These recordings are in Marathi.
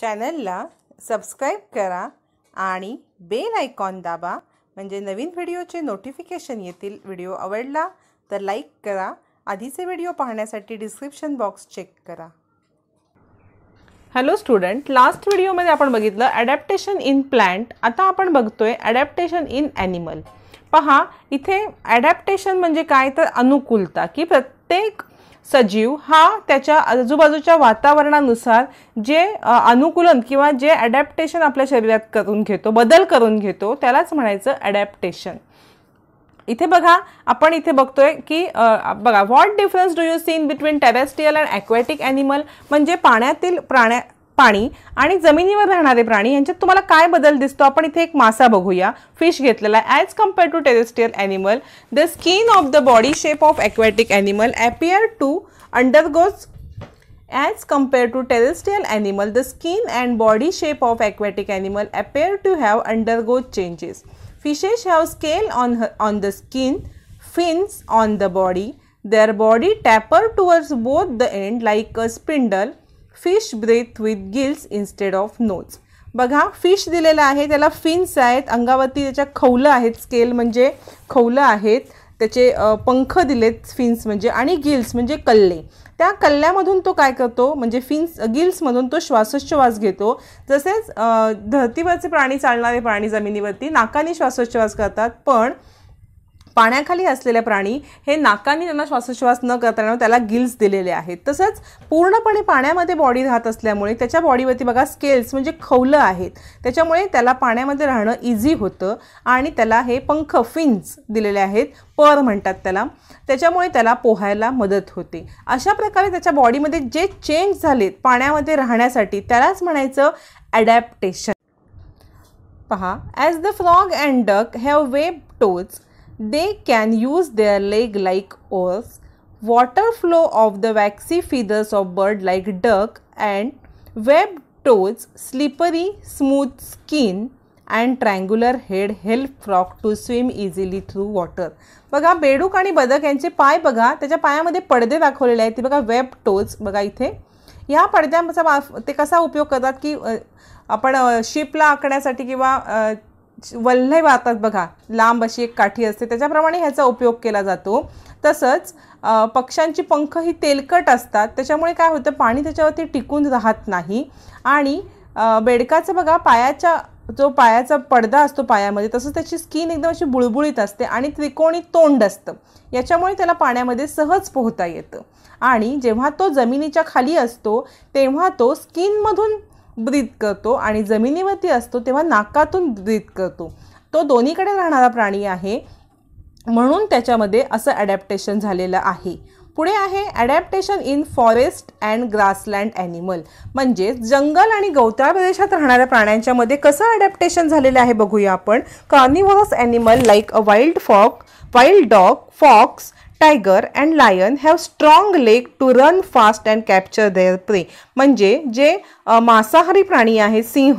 चॅनलला सबस्क्राईब करा आणि बेल आयकॉन दाबा म्हणजे नवीन व्हिडिओचे नोटिफिकेशन येतील व्हिडिओ आवडला तर लाईक करा आधीचे व्हिडिओ पाहण्यासाठी डिस्क्रिप्शन बॉक्स चेक करा हॅलो स्टुडंट लास्ट व्हिडिओमध्ये आपण बघितलं ॲडॅप्टेशन इन प्लॅन्ट आता आपण बघतोय ॲडॅप्टेशन इन ॲनिमल पहा इथे ॲडॅप्टेशन म्हणजे काय तर अनुकूलता की प्रत्येक सजीव हा त्याच्या आजूबाजूच्या वातावरणानुसार जे अनुकूलन किंवा जे ॲडॅप्टेशन आपल्या शरीरात करून घेतो बदल करून घेतो त्यालाच म्हणायचं ॲडॅप्टेशन इथे बघा आपण इथे बघतोय की बघा what difference do you seen between terrestrial and aquatic animal म्हणजे पाण्यातील प्राण्या पाणी आणि जमिनीवर राहणारे प्राणी यांच्यात तुम्हाला काय बदल दिसतो आपण इथे एक मासा बघूया फिश घेतलेला as compare to terrestrial animal the skin of the body shape of aquatic animal appear to undergoes as compare to terrestrial animal the skin and body shape of aquatic animal appear to have undergoes changes fishes have scale on on the skin fins on the body their body taper towards both the end like a spindle fish breathe with gills instead of nose बघा फिश दिलेला आहे त्याला फिन्स आहेत अंगावरती त्याच्या खवलं आहेत स्केल म्हणजे खवलं आहेत त्याचे पंख दिलेत फिन्स म्हणजे आणि गिल्स म्हणजे कल्ले त्या कल्ल्यामधून तो काय करतो म्हणजे फिन्स गिल्समधून तो श्वासोच्छवास घेतो तसेच धरतीवरचे प्राणी चालणारे प्राणी जमिनीवरती नाकाने श्वासोच्छवास करतात पण पाण्याखाली असलेले प्राणी हे नाकाने त्यांना श्वासोश्वास न करताना त्याला गिल्स दिलेले आहेत तसंच पूर्णपणे पाण्यामध्ये बॉडी राहत असल्यामुळे त्याच्या बॉडीवरती बघा स्केल्स म्हणजे खवलं आहेत त्याच्यामुळे त्याला पाण्यामध्ये राहणं इझी होतं आणि त्याला हे पंख फिन्स दिलेले आहेत पर म्हणतात त्याला त्याच्यामुळे त्याला पोहायला मदत होते अशा प्रकारे त्याच्या बॉडीमध्ये जे चेंज झालेत पाण्यामध्ये राहण्यासाठी त्यालाच म्हणायचं ॲडॅप्टेशन पहा as the frog and duck have web toes They can use their leg like oars. Water flow of the waxy feathers of bird like duck and web toes, slippery, smooth skin and triangular head help frog to swim easily through water बघा बेडूक आणि बदक यांचे पाय बघा त्याच्या पायामध्ये पडदे दाखवलेले आहेत ते बघा वेब टोज बघा इथे ह्या पडद्यांचा ते कसा उपयोग करतात की आपण शिपला आखण्यासाठी किंवा वल्हे वाहतात बघा लांब अशी एक काठी असते त्याच्याप्रमाणे ह्याचा उपयोग केला जातो तसंच पक्ष्यांची पंख ही तेलकट असतात त्याच्यामुळे काय होतं पाणी त्याच्यावरती टिकून राहत नाही आणि बेडकाचं बघा पायाच्या जो पायाचा पडदा असतो पायामध्ये तसंच त्याची स्किन एकदम अशी बुळबुळीत असते आणि त्रिकोणी तोंड असतं याच्यामुळे त्याला पाण्यामध्ये सहज पोहता येतं आणि जेव्हा तो जमिनीच्या खाली असतो तेव्हा तो स्किनमधून ब्रीद करतो आणि जमिनीवरती असतो तेव्हा नाकातून ब्रीद करतो तो दोन्हीकडे राहणारा प्राणी आहे म्हणून त्याच्यामध्ये असं ॲडॅप्टेशन झालेलं आहे पुढे आहे adaptation in forest and grassland animal म्हणजेच जंगल आणि गवताळ प्रदेशात राहणाऱ्या प्राण्यांच्यामध्ये कसं ॲडॅप्टेशन झालेलं आहे बघूया आपण carnivorous animal like a wild fox wild dog fox tiger and lion have strong leg to run fast and capture their prey म्हणजे जे मांसाहारी प्राणी आहेत सिंह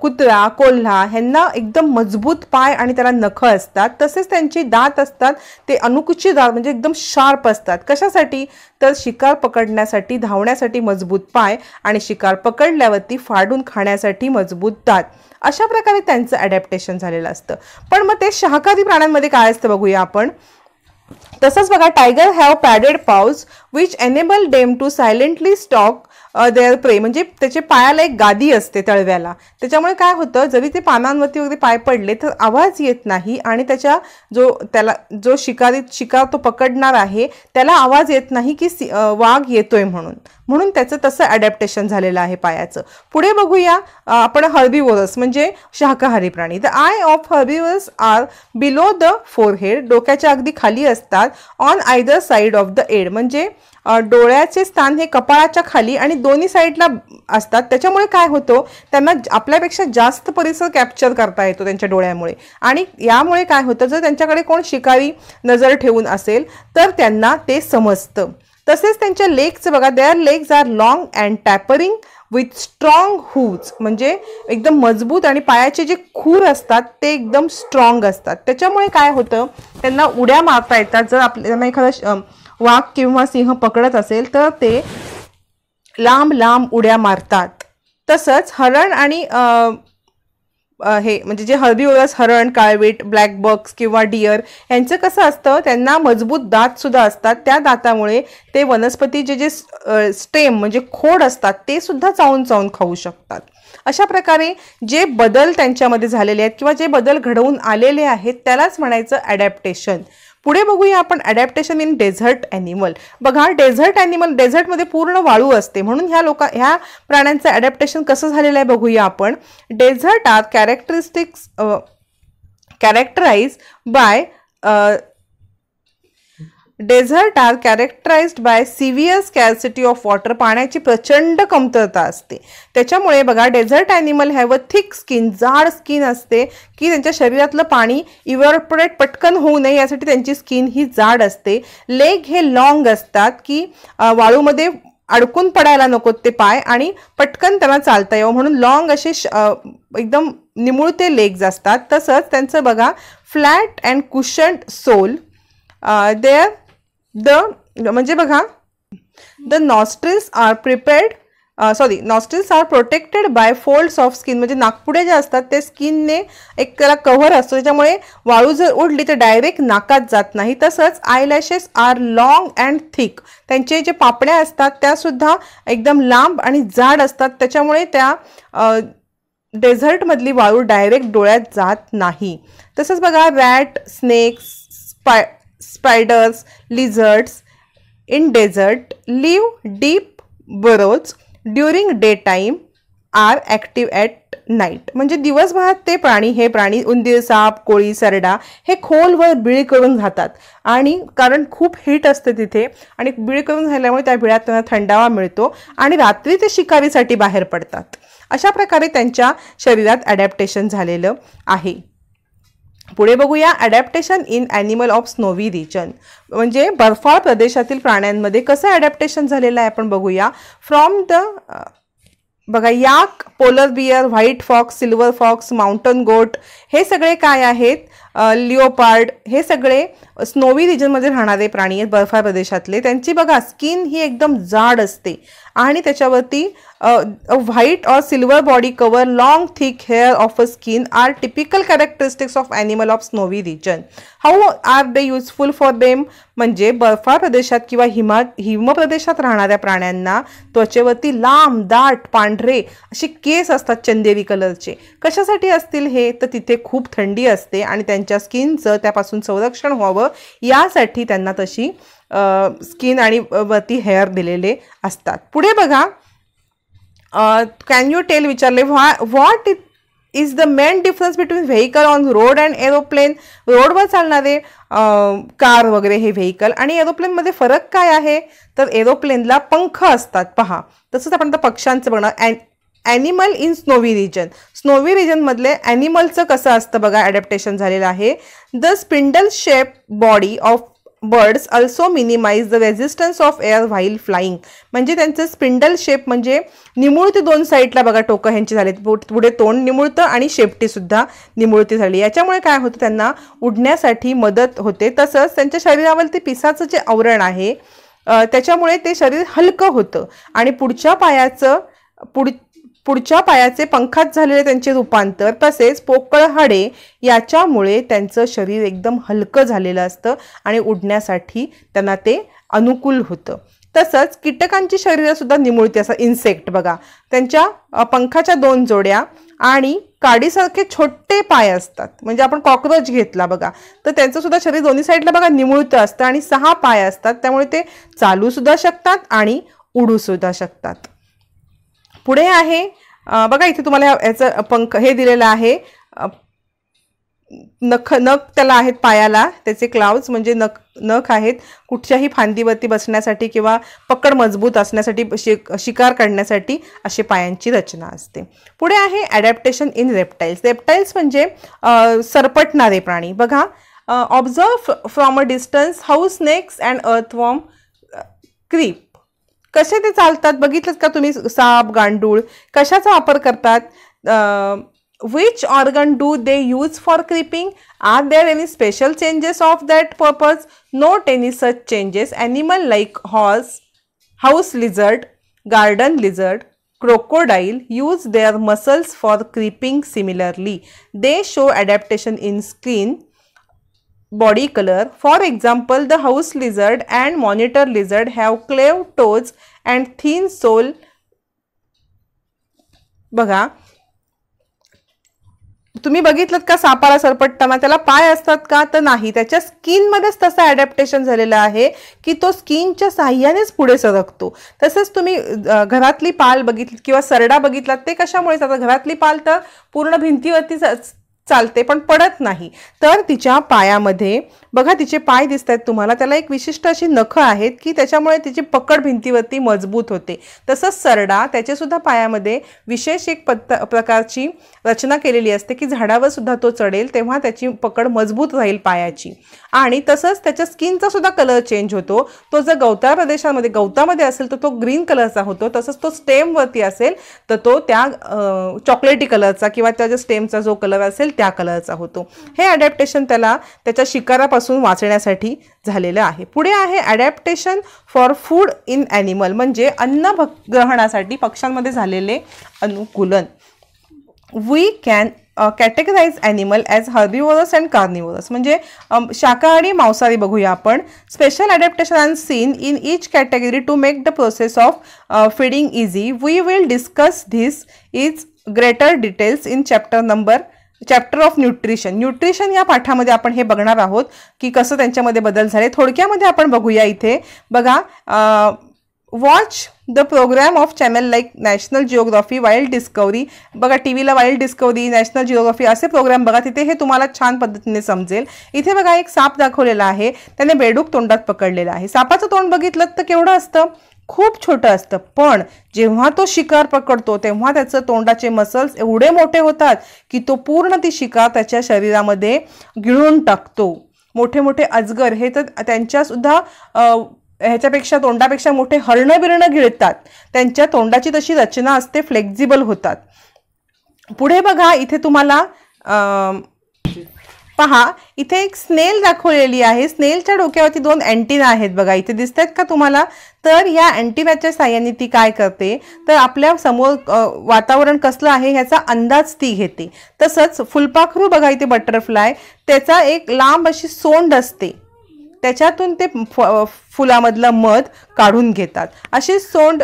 कुत्रा कोल्हा ह्यांना एकदम मजबूत पाय आणि त्याला नख असतात तसेच त्यांचे दात असतात ते दात म्हणजे एकदम शार्प असतात कशासाठी तर शिकार पकडण्यासाठी धावण्यासाठी मजबूत पाय आणि शिकार पकडल्यावरती फाडून खाण्यासाठी मजबूत दात अशा प्रकारे त्यांचं ॲडॅप्टेशन झालेलं असतं पण मग ते शाकाहारी प्राण्यांमध्ये काय असतं बघूया आपण तसंच बघा tiger have padded paws which enable them to silently stalk their prey म्हणजे त्याचे पायाला एक गादी असते तळव्याला त्याच्यामुळे काय होतं जरी ते पानांवरती वगैरे पाय पडले तर आवाज येत नाही आणि त्याच्या जो त्याला जो शिकारी शिकार तो पकडणार आहे त्याला आवाज येत नाही की वाघ येतोय म्हणून म्हणून त्याचं तसं ॲडॅप्टेशन झालेलं आहे पायाचं पुढे बघूया आपण हर्बीवोरस म्हणजे शाकाहारी प्राणी the eye of herbivorous are below the forehead डोक्याच्या अगदी खाली असतात on either side of the head म्हणजे डोळ्याचे स्थान हे कपाळाच्या खाली आणि दोन्ही साईडला असतात त्याच्यामुळे काय होतो त्यांना आपल्यापेक्षा जास्त परिसर कॅप्चर करता येतो त्यांच्या डोळ्यामुळे आणि यामुळे काय होतं जर त्यांच्याकडे कोण शिकारी नजर ठेवून असेल तर त्यांना ते समजतं तसेच त्यांच्या लेग्स बघा their legs are long and tapering with strong hooves म्हणजे एकदम मजबूत आणि पायाचे जे खूर असतात ते एकदम स्ट्रॉंग असतात त्याच्यामुळे काय होतं त्यांना उड्या मारता येतात जर आपल्याला एखादा वाघ किंवा सिंह पकडत असेल तर ते लांब लांब उड्या मारतात तसंच हरण आणि हे म्हणजे जे हळदी ओळस हरण काळवीट ब्लॅक बक्स किंवा डिअर यांचं कसं असतं त्यांना मजबूत दातसुद्धा असतात त्या दातामुळे ते वनस्पतीचे जे स्टेम म्हणजे खोड असतात ते सुद्धा चावून चावून खाऊ शकतात अशा प्रकारे जे बदल त्यांच्यामध्ये झालेले आहेत किंवा जे बदल घडवून आलेले आहेत त्यालाच म्हणायचं ॲडॅप्टेशन पुढे बघूया आपण अडॅप्टेशन इन डेझर्ट ॲनिमल बघा डेझर्ट ॲनिमल डेझर्टमध्ये पूर्ण वाळू असते म्हणून ह्या लोका ह्या प्राण्यांचं अडॅप्टेशन कसं झालेलं आहे बघूया आपण डेझर्टात characteristics characterise by desert are characterised by severe scarcity of water पाण्याची प्रचंड कमतरता असते त्याच्यामुळे बघा desert animal have a thick skin जाड स्किन असते की त्यांच्या शरीरातलं पाणी इव्हॉपरेट पटकन होऊ नये यासाठी त्यांची स्किन ही जाड असते लेग हे लॉंग असतात की वाळूमध्ये अडकून पडायला नकोत ते पाय आणि पटकन त्यांना चालता येऊ म्हणून लॉंग असे एकदम निमुळते लेग्स असतात तसंच त्यांचं बघा flat and cushioned sole their the म्हणजे बघा the nostrils are prepared sorry nostrils are protected by folds of skin म्हणजे नागपुडे जे असतात ते स्किनने एक त्याला कव्हर असतो त्याच्यामुळे वाळू जर उडली तर डायरेक्ट नाकात जात नाही तसंच eyelashes are long and thick त्यांचे जे पापण्या असतात त्यासुद्धा एकदम लांब आणि जाड असतात त्याच्यामुळे त्या डेझर्टमधली वाळू डायरेक्ट डोळ्यात जात नाही तसंच बघा rat snakes spy spiders lizards in desert live deep burrows during day time are active at night म्हणजे दिवसभरात ते प्राणी हे प्राणी उंदीर साप कोळी सरडा हे खोलवर बिळ करून राहतात आणि कारण खूप हीट असते तिथे आणि बिळी करून झाल्यामुळे त्या बिळात त्यांना थंडावा मिळतो आणि रात्री ते शिकारीसाठी बाहेर पडतात अशा प्रकारे त्यांच्या शरीरात ॲडॅप्टेशन झालेलं आहे पुढे बघूया adaptation in animal of snowy region म्हणजे बर्फाळ प्रदेशातील प्राण्यांमध्ये कसं ॲडॅप्टेशन झालेलं आहे आपण बघूया फ्रॉम द बघा yak polar bear white fox silver fox mountain goat हे सगळे काय आहेत लिओपार्ड हे सगळे स्नोवी रिजनमध्ये राहणारे प्राणी आहेत बर्फा प्रदेशातले त्यांची बघा स्किन ही एकदम जाड असते आणि त्याच्यावरती white or silver body cover long thick hair of a skin are typical characteristics of animal of snowy region how are they useful for them म्हणजे बर्फा प्रदेशात किंवा हिमा हिम प्रदेशात राहणाऱ्या प्राण्यांना त्वचेवरती लांब दाट पांढरे असे केस असतात चंदेरी कलरचे कशासाठी असतील हे तर तिथे खूप थंडी असते आणि त्यांच्या स्किनचं त्यापासून संरक्षण व्हावं यासाठी त्यांना तशी स्किन आणि वरती हेअर दिलेले असतात पुढे बघा कॅन यू टेल विचारले व्हा what it is the main difference between vehicle on road and aeroplane रोडवर चालणारे कार वगैरे हे व्हेकल आणि एरोप्लेनमध्ये फरक काय आहे तर एरोप्लेनला पंख असतात पहा तसंच आपण आता पक्ष्यांचं बघणार and animal in snowy region snowy रिजनमधले ॲनिमलचं कसं असतं बघा ॲडॅप्टेशन झालेलं आहे the spindle shape body of birds also minimise the resistance of air while flying म्हणजे त्यांचं स्पिंडल शेप म्हणजे निमुळती दोन साईडला बघा टोकं ह्यांची झाले पुढे तोंड निमुळतं आणि शेपटीसुद्धा निमुळती झाली याच्यामुळे काय होतं त्यांना उडण्यासाठी मदत होते तसंच त्यांच्या शरीरावरती पिसाचं जे आवरण आहे त्याच्यामुळे ते शरीर हलकं होतं आणि पुढच्या पायाचं पुढ पुढच्या पायाचे पंखात झालेले त्यांचे रूपांतर तसेच पोकळ हाडे याच्यामुळे त्यांचं शरीर एकदम हलकं झालेलं असतं आणि उडण्यासाठी त्यांना ते अनुकूल होतं तसंच कीटकांची शरीरसुद्धा निमुळते असतात इन्सेक्ट बघा त्यांच्या पंखाच्या दोन जोड्या आणि काडीसारखे छोटे पाय असतात म्हणजे आपण कॉक्रोच घेतला बघा तर त्यांचं सुद्धा शरीर दोन्ही साईडला बघा निमुळतं असतं आणि सहा पाय असतात त्यामुळे ते चालूसुद्धा शकतात आणि उडूसुद्धा शकतात पुढे आहे बघा इथे तुम्हाला याचं पंख हे दिलेलं आहे नख नख त्याला आहेत पायाला त्याचे क्लाउज म्हणजे नख नख आहेत कुठच्याही फांदीवरती बसण्यासाठी किंवा पकड मजबूत असण्यासाठी शिक शिकार काढण्यासाठी अशी पायांची रचना असते पुढे आहे ॲडॅप्टेशन इन रेप्टाईल्स रेप्टाईल्स म्हणजे सरपटणारे प्राणी बघा observe from a distance how snakes and earthworm creep कसे ते चालतात बघितलंच का तुम्ही साप गांडूळ कशाचा वापर करतात which organ do they use for creeping are there any special changes of that purpose note any such changes animal like horse house lizard garden lizard crocodile use their muscles for creeping similarly they show adaptation in screen body colour for example the house lizard and monitor lizard have clawed toes and thin sole बघा तुम्ही बघितलं का सापाला सरपटताना त्याला पाय असतात का तर नाही त्याच्या स्किनमध्येच तसं ॲडॅप्टेशन झालेलं आहे की तो स्किनच्या साह्यानेच पुढे सरकतो तसंच तुम्ही घरातली पाल बघितली किंवा सरडा बघितलात ते कशामुळे जातात घरातली पाल तर पूर्ण भिंतीवरती चालते पण पडत नाही तर तिच्या पायामध्ये बघा तिचे पाय दिसत आहेत तुम्हाला त्याला एक विशिष्ट अशी नखं आहेत की त्याच्यामुळे तिची पकड भिंतीवरती मजबूत होते तसंच सरडा त्याच्यासुद्धा पायामध्ये विशेष एक पत्त प्रकारची रचना केलेली असते की झाडावर सुद्धा तो चढेल तेव्हा त्याची पकड मजबूत राहील पायाची आणि तसंच त्याच्या स्किनचा सुद्धा कलर चेंज होतो तो जर गवता प्रदेशामध्ये गवतामध्ये असेल तर तो ग्रीन कलरचा होतो तसंच तो स्टेमवरती असेल तर तो त्या चॉकलेटी कलरचा किंवा त्याच्या स्टेमचा जो कलर असेल त्या कलरचा होतो हे ॲडॅप्टेशन त्याला त्याच्या शिकारापासून वाचण्यासाठी झालेलं आहे पुढे आहे adaptation for food in animal म्हणजे अन्न ग्रहणासाठी पक्ष्यांमध्ये झालेले अनुकूलन we can categorise animal as herbivorous and carnivorous म्हणजे शाकाहारी मांसाहारी बघूया आपण special adaptation and seen in each category to make the process of feeding easy we will discuss this is greater details in chapter number chapter of nutrition nutrition या पाठामध्ये आपण हे बघणार आहोत की कसं त्यांच्यामध्ये बदल झाले थोडक्यामध्ये आपण बघूया इथे बघा watch the programme of channel like national geography wild discovery बघा टी व्हीला वाईल्ड डिस्कवरी नॅशनल जिओग्राफी असे प्रोग्राम बघा तिथे हे तुम्हाला छान पद्धतीने समजेल इथे बघा एक साप दाखवलेला आहे त्याने बेडूक तोंडात पकडलेला आहे सापाचं तोंड बघितलं तर केवढं असतं खूप छोटं असतं पण जेव्हा तो शिकार पकडतो तेव्हा त्याचं तोंडाचे मसल्स एवढे मोठे होतात की तो पूर्ण ती शिकार त्याच्या शरीरामध्ये गिळून टाकतो मोठे मोठे अजगर हे तर त्यांच्यासुद्धा ह्याच्यापेक्षा तोंडापेक्षा मोठे हरणं बिरणं गिळतात त्यांच्या तोंडाची तशी रचना असते फ्लेक्झिबल होतात पुढे बघा इथे तुम्हाला पहा इथे एक स्नेल दाखवलेली आहे स्नेलच्या डोक्यावरती दोन अँटिना आहेत बघा इथे दिसत आहेत का तुम्हाला तर या अँटिनाच्या साह्याने ती काय करते तर आपल्या समोर वातावरण कसलं आहे ह्याचा अंदाज ती घेते तसंच फुलपाखरू बघा इथे बटरफ्लाय त्याचा एक लांब अशी सोंड असते त्याच्यातून ते फुलामधलं मध काढून घेतात अशी सोंड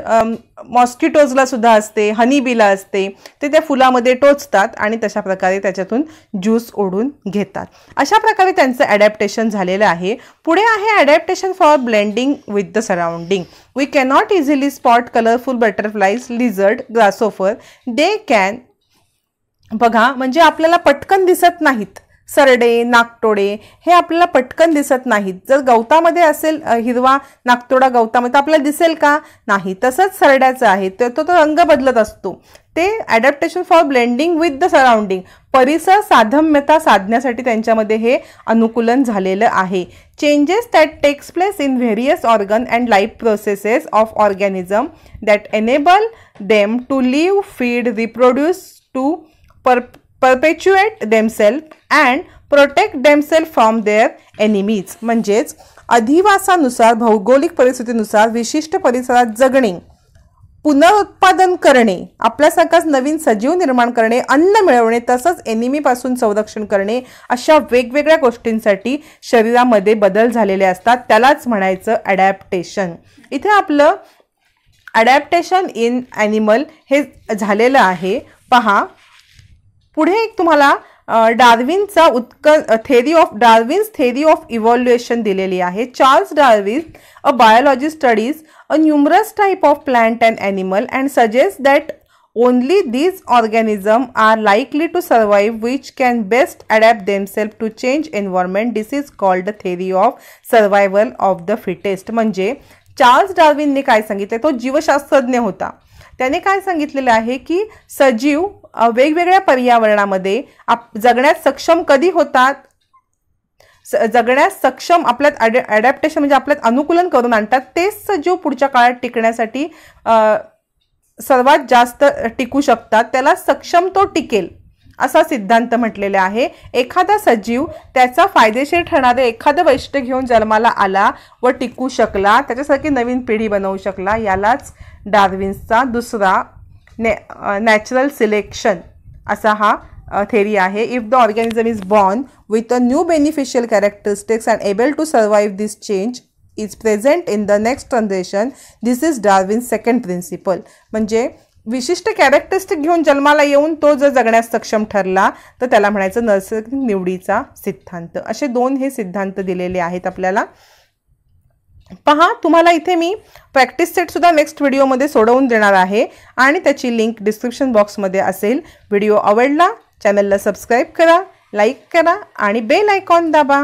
मॉस्किटोजला सुद्धा असते हनीबीला असते ते त्या फुलामध्ये टोचतात आणि तशा प्रकारे त्याच्यातून ज्यूस ओढून घेतात अशा प्रकारे त्यांचं ॲडॅप्टेशन झालेलं आहे पुढे आहे adaptation for blending with the surrounding we cannot easily spot colourful butterflies lizard grasshopper they can बघा म्हणजे आपल्याला पटकन दिसत नाहीत सरडे नागतोडे हे आपल्याला पटकन दिसत नाहीत जर गवतामध्ये असेल हिरवा नागतोडा गवतामध्ये तर आपल्याला दिसेल का नाही तसंच सरड्याचं आहे तर तो तो रंग बदलत असतो ते adaptation for blending with the surrounding परिसर साधम्यता साधण्यासाठी त्यांच्यामध्ये हे अनुकूलन झालेलं आहे changes that takes place in various organ and life processes of organism that enable them to live feed reproduce to per perpetuate themselves and protect themselves from their enemies म्हणजेच अधिवासानुसार भौगोलिक परिस्थितीनुसार विशिष्ट परिसरात जगणे पुनरुत्पादन करणे आपल्यासारखाच नवीन सजीव निर्माण करणे अन्न मिळवणे तसंच एनिमीपासून संरक्षण करणे अशा वेगवेगळ्या गोष्टींसाठी शरीरामध्ये बदल झालेले असतात त्यालाच म्हणायचं ॲडॅप्टेशन इथे आपलं ॲडॅप्टेशन इन ॲनिमल हे झालेलं आहे पहा पुढे एक तुम्हाला डार्विनचा उत्क theory of Darwin's theory of evolution दिलेली आहे Charles Darwin a biology studies a numerous type of plant and animal and suggest that only these organism are likely to survive which can best adapt themselves to change environment this is called the theory of survival of the fittest म्हणजे चार्ल्स डार्विनने काय सांगितले तो जीवशास्त्रज्ञ होता त्याने काय सांगितलेलं आहे की सजीव वेगवेगळ्या पर्यावरणामध्ये आप जगण्यास सक्षम कधी होतात जगण्यास सक्षम आपल्यात अडॅ म्हणजे आपल्यात अनुकूलन करून आणतात तेच सजीव पुढच्या काळात टिकण्यासाठी सर्वात जास्त टिकू शकतात त्याला सक्षम तो टिकेल असा सिद्धांत म्हटलेला आहे एखादा सजीव त्याचा फायदेशीर ठरणारे एखादं वैशिष्ट्य घेऊन जन्माला आला व टिकू शकला त्याच्यासारखी नवीन पिढी बनवू शकला यालाच डार्विन्सचा दुसरा ने, नॅचरल सिलेक्शन असा हा थेरी आहे if the organism is born with a new beneficial characteristics and able to survive this change is present in the next generation this is Darwin's second principle म्हणजे विशिष्ट कॅरेक्टरिस्टिक घेऊन जन्माला येऊन तो जर जगण्यास सक्षम ठरला तर त्याला म्हणायचं नैसर्गिक निवडीचा सिद्धांत असे दोन हे सिद्धांत दिलेले आहेत आपल्याला पहा तुम्हाला इथे मी प्रॅक्टिस सेटसुद्धा नेक्स्ट व्हिडिओमध्ये सोडवून देणार आहे आणि त्याची लिंक डिस्क्रिप्शन बॉक्समध्ये असेल व्हिडिओ आवडला चॅनलला सबस्क्राईब करा लाईक करा आणि बेल आयकॉन दाबा